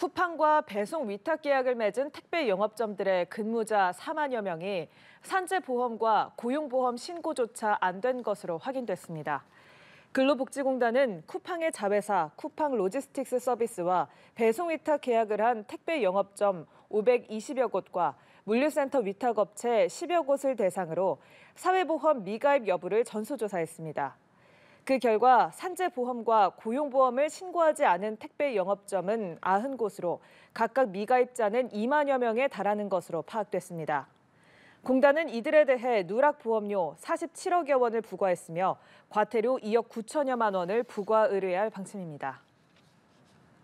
쿠팡과 배송 위탁 계약을 맺은 택배 영업점들의 근무자 4만여 명이 산재보험과 고용보험 신고조차 안 된 것으로 확인됐습니다. 근로복지공단은 쿠팡의 자회사 쿠팡 로지스틱스 서비스와 배송 위탁 계약을 한 택배 영업점 520여 곳과 물류센터 위탁업체 10여 곳을 대상으로 사회보험 미가입 여부를 전수조사했습니다. 그 결과 산재보험과 고용보험을 신고하지 않은 택배 영업점은 90곳으로 각각 미가입자는 2만여 명에 달하는 것으로 파악됐습니다. 공단은 이들에 대해 누락보험료 47억여 원을 부과했으며 과태료 2억 9천여만 원을 부과 의뢰할 방침입니다.